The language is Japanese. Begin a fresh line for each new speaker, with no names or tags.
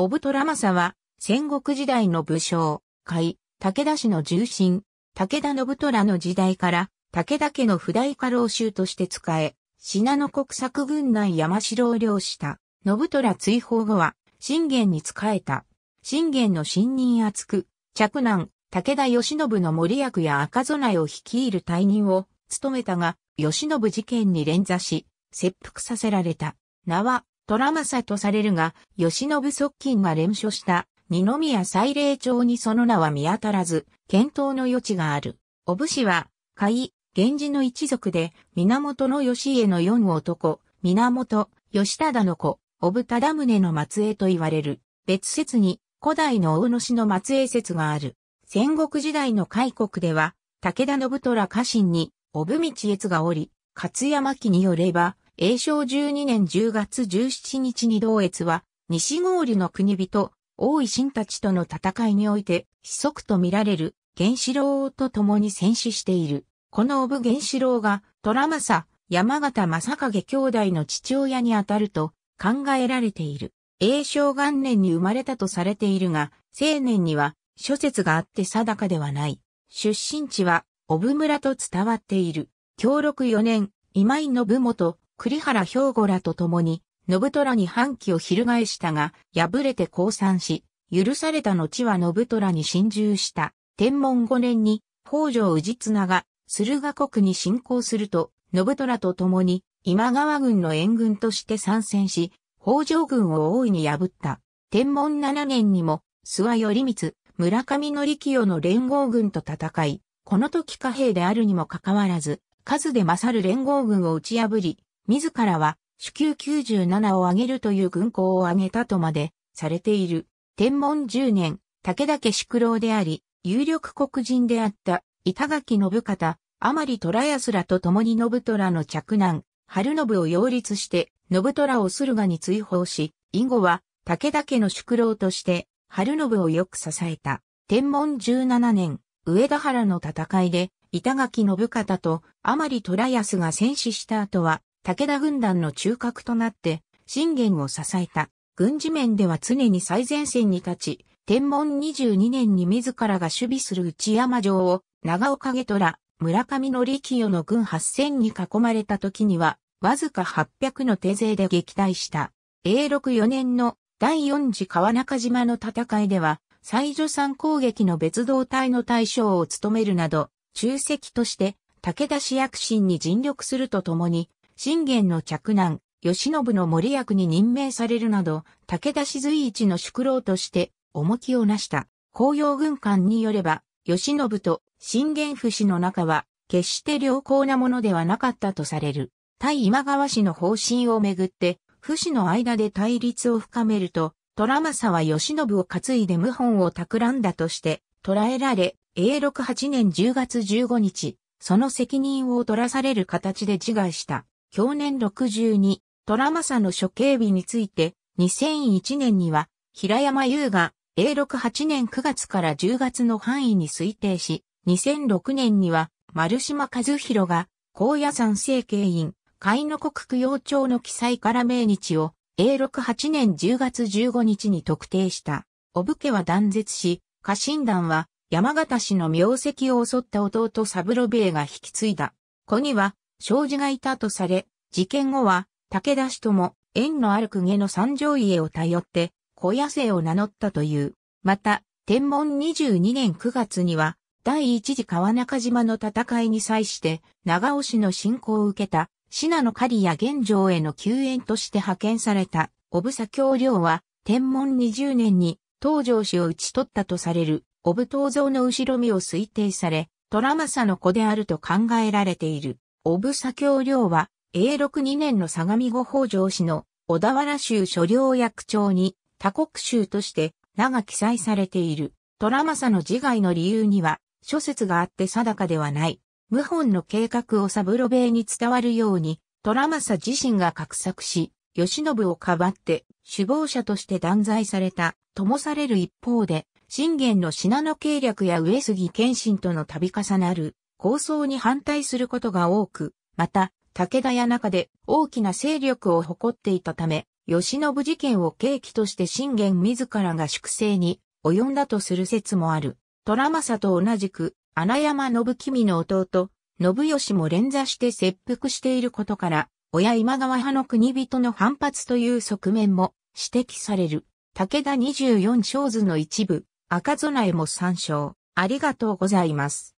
オブトラマサは、戦国時代の武将、海、武田氏の重臣、武田信虎の時代から、武田家の不代家老衆として仕え、信濃国策軍内山城を領した。信虎追放後は、信玄に仕えた。信玄の信任厚く、嫡男、武田義信の森役や赤備えを率いる退人を務めたが、義信事件に連座し、切腹させられた。名は、虎正とされるが、吉信側近が連署した二宮祭礼帳にその名は見当たらず、検討の余地がある。お武士は、甲斐、源氏の一族で、源義家の四男、源、義忠の子、お武忠宗の末裔と言われる。別説に、古代の大野氏の末裔説がある。戦国時代の開国では、武田信虎家臣に、お武道越がおり、勝山記によれば、永正12年10月17日に同越は、西郡の国人、大井新たちとの戦いにおいて、子息と見られる、原子郎と共に戦死している。このオブ原子郎が、虎政、山形正影兄弟の父親にあたると考えられている。永正元年に生まれたとされているが、青年には諸説があって定かではない。出身地は、小部村と伝わっている。協力4年、今井信元、栗原兵庫らと共に、信虎に反旗を翻したが、敗れて降参し、許された後は信虎に侵入した。天文5年に、北条氏綱が、駿河国に侵攻すると、信虎と共に、今川軍の援軍として参戦し、北条軍を大いに破った。天文7年にも、諏訪頼光、村上則清の連合軍と戦い、この時貨幣であるにもかかわらず、数で勝る連合軍を打ち破り、自らは、主級97を挙げるという軍功を挙げたとまで、されている。天文10年、武田家宿老であり、有力黒人であった、板垣信方、甘利虎安らと共に信虎の着難、春信を擁立して、信虎を駿河に追放し、以後は、武田家の宿老として、春信をよく支えた。天文17年、上田原の戦いで、板垣信方と甘利虎安が戦死した後は、武田軍団の中核となって、信玄を支えた。軍事面では常に最前線に立ち、天文22年に自らが守備する内山城を、長岡下虎、村上の清の軍8000に囲まれた時には、わずか800の手勢で撃退した。a 6 4年の第4次川中島の戦いでは、西女山攻撃の別動隊の大将を務めるなど、中席として武田市役心に尽力するとともに、信玄の嫡男、吉信の森役に任命されるなど、武田志随一の宿老として、重きをなした。紅葉軍艦によれば、吉信と信玄府氏の中は、決して良好なものではなかったとされる。対今川氏の方針をめぐって、不死の間で対立を深めると、虎政は吉信を担いで謀反を企んだとして、捕らえられ、永禄8年10月15日、その責任を取らされる形で自害した。去年62、虎政の処刑日について、2001年には、平山優が、A68 年9月から10月の範囲に推定し、2006年には、丸島和弘が、高野山政経院、海の国供養帳の記載から命日を、A68 年10月15日に特定した。お武家は断絶し、家臣団は、山形氏の名跡を襲った弟三郎兵衛が引き継いだ。子には、障子がいたとされ、事件後は、武田氏とも縁のある公家の三条家を頼って、小野生を名乗ったという。また、天文22年9月には、第一次川中島の戦いに際して、長尾氏の信仰を受けた、信濃狩や玄城への救援として派遣された、小房京領は、天文20年に、東条氏を討ち取ったとされる、小部東蔵の後ろ身を推定され、虎政の子であると考えられている。小布佐京領は、永禄2年の相模湖北条氏の小田原州所領役長に他国州として名が記載されている。虎政の自害の理由には諸説があって定かではない。謀反の計画をサブロベイに伝わるように、虎政自身が画策し、慶喜をかばって首謀者として断罪されたともされる一方で、信玄の信濃計略や上杉謙信との度重なる構想に反対することが多く、また、武田や中で大きな勢力を誇っていたため、慶喜事件を契機として信玄自らが粛清に及んだとする説もある。虎政と同じく、穴山信君の弟、信義も連座して切腹していることから、親今川派の国人の反発という側面も指摘される。武田24章図の一部、赤備えも参照。ありがとうございます。